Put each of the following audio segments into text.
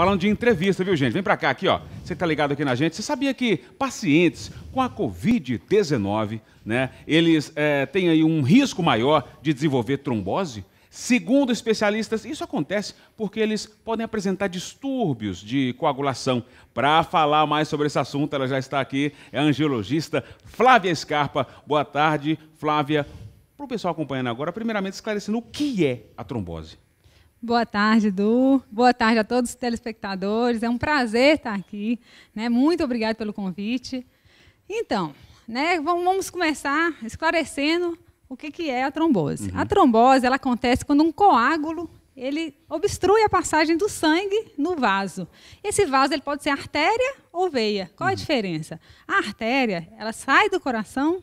Falando de entrevista, viu, gente? Vem para cá aqui, ó. Você está tá ligado aqui na gente, você sabia que pacientes com a COVID-19, né, eles é, têm aí um risco maior de desenvolver trombose? Segundo especialistas, isso acontece porque eles podem apresentar distúrbios de coagulação. Para falar mais sobre esse assunto, ela já está aqui, é a angiologista Flávia Scarpa. Boa tarde, Flávia. Para o pessoal acompanhando agora, primeiramente esclarecendo o que é a trombose. Boa tarde, Du. Boa tarde a todos os telespectadores. É um prazer estar aqui. Né? Muito obrigado pelo convite. Então, né, vamos começar esclarecendo o que, que é a trombose. Uhum. A trombose ela acontece quando um coágulo ele obstrui a passagem do sangue no vaso. Esse vaso ele pode ser artéria ou veia. Qual a uhum. diferença? A artéria ela sai do coração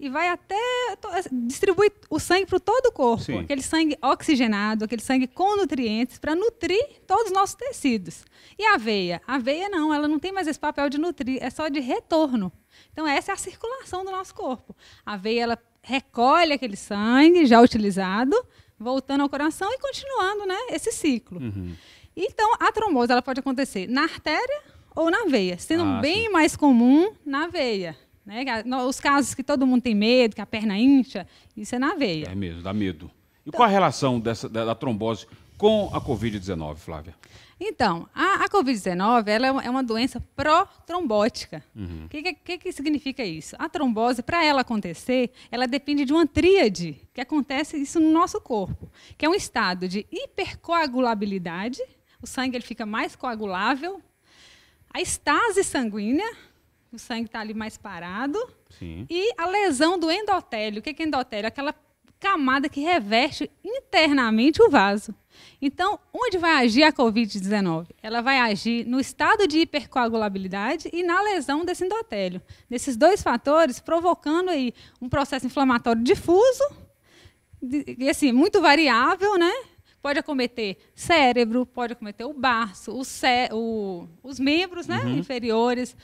e vai até eh, distribui o sangue para todo o corpo. Sim. Aquele sangue oxigenado, aquele sangue com nutrientes para nutrir todos os nossos tecidos. E a veia A veia não, ela não tem mais esse papel de nutrir, é só de retorno. Então essa é a circulação do nosso corpo. A veia ela recolhe aquele sangue já utilizado, voltando ao coração e continuando, né, esse ciclo. Uhum. Então a trombose ela pode acontecer na artéria ou na veia, sendo ah, bem sim. mais comum na veia. Né? Os casos que todo mundo tem medo, que a perna incha, isso é na veia. É mesmo, dá medo. E então, qual a relação dessa, da, trombose com a Covid-19, Flávia? Então, a, a Covid-19 ela é uma é doença pró trombótica O uhum. que, que, que significa isso? A trombose, para ela acontecer, ela depende de uma tríade que acontece isso no nosso corpo, que é um estado de hipercoagulabilidade, o sangue ele fica mais coagulável, a estase sanguínea, o sangue está ali mais parado. Sim. E a lesão do endotélio. O que é, que é endotélio? Aquela camada que reveste internamente o vaso. Então, onde vai agir a COVID-19? Ela vai agir no estado de hipercoagulabilidade e na lesão desse endotélio. Nesses dois fatores, provocando aí um processo inflamatório difuso, e assim, muito variável, né? Pode acometer cérebro, pode acometer o baço, o, o, os membros né? Uhum. inferiores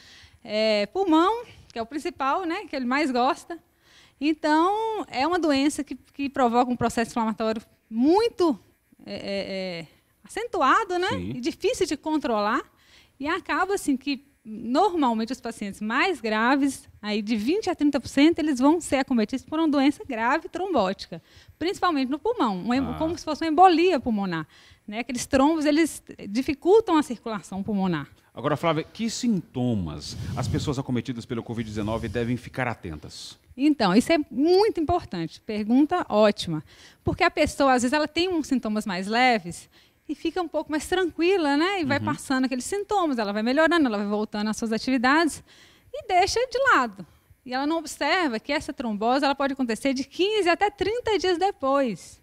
é, pulmão, que é o principal, né, que ele mais gosta. Então, é uma doença que, que provoca um processo inflamatório muito é, é, é acentuado, né? E difícil de controlar. E acaba assim que normalmente os pacientes mais graves, aí de 20 a 30%, eles vão ser acometidos por uma doença grave trombótica, principalmente no pulmão, ah. como se fosse uma embolia pulmonar. Né? Aqueles trombos eles dificultam a circulação pulmonar. Agora, Flávia, que sintomas as pessoas acometidas pelo Covid-19 devem ficar atentas? Então, isso é muito importante. Pergunta ótima. Porque a pessoa, às vezes, ela tem uns sintomas mais leves e fica um pouco mais tranquila, né? E vai uhum. passando aqueles sintomas, ela vai melhorando, ela vai voltando às suas atividades e deixa de lado. E ela não observa que essa trombose ela pode acontecer de 15 até 30 dias depois.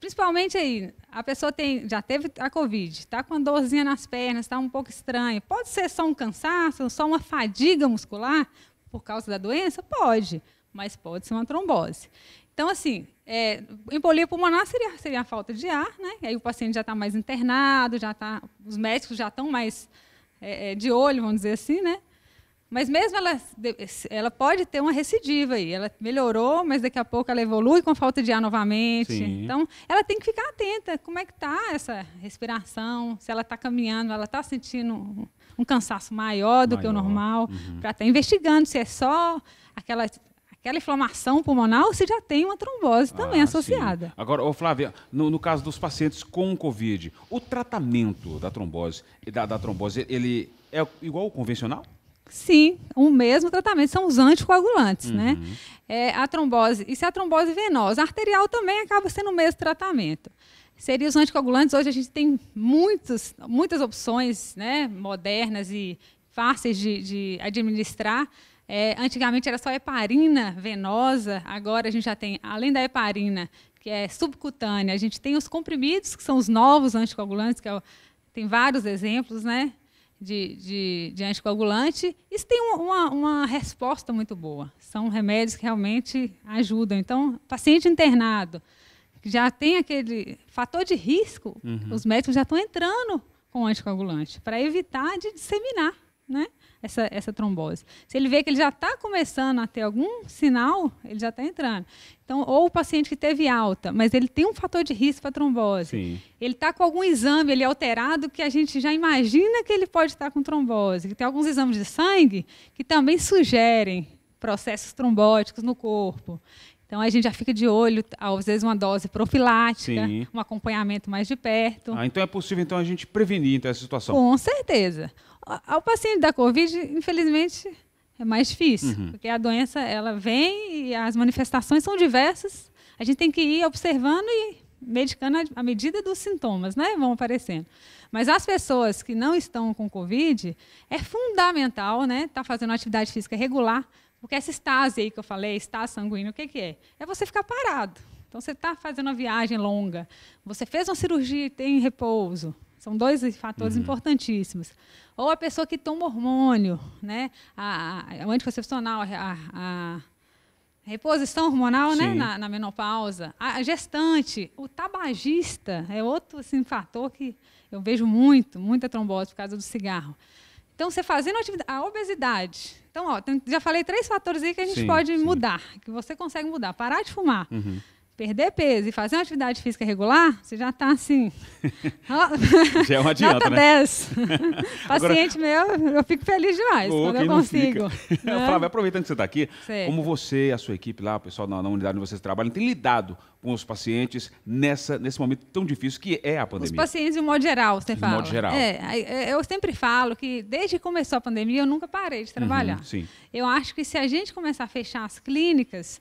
Principalmente aí, a pessoa tem, já teve a Covid, está com uma dorzinha nas pernas, está um pouco estranha. Pode ser só um cansaço, só uma fadiga muscular por causa da doença? Pode, mas pode ser uma trombose. Então, assim, é, embolia pulmonar seria, seria a falta de ar, né? aí o paciente já está mais internado, já tá, os médicos já estão mais é, é, de olho, vamos dizer assim, né? Mas mesmo ela, ela pode ter uma recidiva aí. Ela melhorou, mas daqui a pouco ela evolui com falta de ar novamente. Sim. Então, ela tem que ficar atenta. Como é que está essa respiração? Se ela está caminhando, ela está sentindo um, cansaço maior do maior. que o normal. Uhum. Para estar tá investigando se é só aquela aquela inflamação pulmonar, se já tem uma trombose também ah, associada. Sim. Agora, Flávia, no, no, caso dos pacientes com Covid, o tratamento da trombose, da, da trombose, ele é igual ao convencional? Sim, o mesmo tratamento, são os anticoagulantes, né? uhum. né? É, a trombose, e se é a trombose é venosa, a arterial também acaba sendo o mesmo tratamento. Seria os anticoagulantes, hoje a gente tem muitos, muitas opções né, modernas e fáceis de, de administrar. É, antigamente era só heparina venosa, agora a gente já tem, além da heparina, que é subcutânea, a gente tem os comprimidos, que são os novos anticoagulantes, que é o, tem vários exemplos, né? de, de, de anticoagulante. Isso tem uma, uma resposta muito boa. São remédios que realmente ajudam. Então, paciente internado que já tem aquele fator de risco, uhum. os médicos já estão entrando com anticoagulante para evitar de disseminar, né? essa, essa trombose. Se ele vê que ele já está começando a ter algum sinal, ele já está entrando. Então, ou o paciente que teve alta, mas ele tem um fator de risco para trombose. Sim. Ele está com algum exame ele é alterado que a gente já imagina que ele pode estar tá com trombose. Tem alguns exames de sangue que também sugerem processos trombóticos no corpo. Então a gente já fica de olho, às vezes uma dose profilática, Sim. um acompanhamento mais de perto. Ah, então é possível então a gente prevenir então, essa situação? Com certeza. Ao paciente da COVID, infelizmente, é mais difícil, uhum. porque a doença ela vem e as manifestações são diversas. A gente tem que ir observando e medicando à medida dos sintomas, né? Vão aparecendo. Mas as pessoas que não estão com COVID, é fundamental, né? Estar tá fazendo atividade física regular porque essa estase aí que eu falei, estase sanguínea, o que, que é? É você ficar parado. Então, você está fazendo uma viagem longa, você fez uma cirurgia e tem repouso. São dois fatores uhum. importantíssimos. Ou a pessoa que toma hormônio, né? a, a, o anticoncepcional, a, a reposição hormonal né, na, na, menopausa, a gestante, o tabagista é outro assim, fator que eu vejo muito, muita trombose por causa do cigarro. Então, você fazendo atividade. A obesidade. Então, ó, já falei três fatores aí que a gente sim, pode sim. mudar, que você consegue mudar. Parar de fumar. Uhum perder peso e fazer uma atividade física regular, você já está assim. já é adianta, Nota né? 10. Paciente Agora... meu, eu fico feliz demais quando eu consigo. Né? Flávio, aproveitando que você está aqui, como você e a sua equipe lá, o pessoal na, na unidade onde vocês trabalham, tem lidado com os pacientes nessa, nesse momento tão difícil que é a pandemia? Os pacientes, de um modo geral, você fala. De modo geral. É, é, eu sempre falo que desde que começou a pandemia, eu nunca parei de uhum, trabalhar. Uhum, sim. Eu acho que se a gente começar a fechar as clínicas,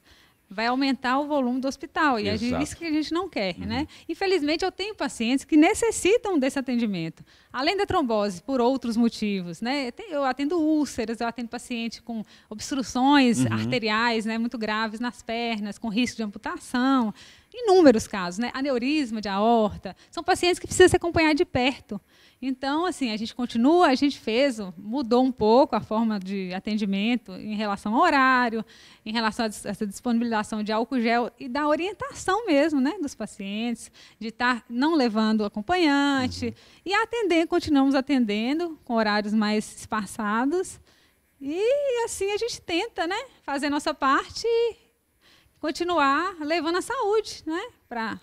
vai aumentar o volume do hospital. E a é isso que a gente não quer, uhum. né? Infelizmente, eu tenho pacientes que necessitam desse atendimento. Além da trombose, por outros motivos, né? Eu atendo úlceras, eu atendo paciente com obstruções uhum. arteriais né, muito graves nas pernas, com risco de amputação inúmeros casos, né? Aneurisma de aorta, são pacientes que precisam se acompanhar de perto. Então, assim, a gente continua, a gente fez, mudou um pouco a forma de atendimento em relação ao horário, em relação a essa disponibilização de álcool gel e da orientação mesmo, né, dos pacientes, de estar tá não levando o acompanhante uhum. e atender, continuamos atendendo com horários mais espaçados. E assim a gente tenta, né, fazer a nossa parte continuar levando a saúde, né? Para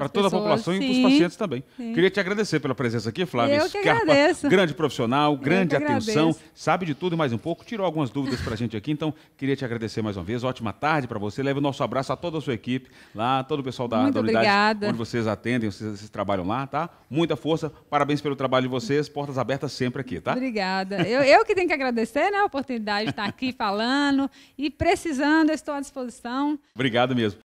para toda pessoas. a população sim, e para os pacientes também. Sim. Queria te agradecer pela presença aqui, Flávia. Eu Scarpa, agradeço. grande profissional, grande atenção, sabe de tudo e mais um pouco, tirou algumas dúvidas para a gente aqui, então queria te agradecer mais uma vez. Ótima tarde para você. Leve o nosso abraço a toda a sua equipe lá, todo o pessoal da, da unidade obrigada. onde vocês atendem, vocês, vocês trabalham lá, tá? Muita força, parabéns pelo trabalho de vocês, portas abertas sempre aqui, tá? Obrigada. eu, eu que tenho que agradecer né, a oportunidade de estar aqui falando e precisando, estou à disposição. Obrigado mesmo.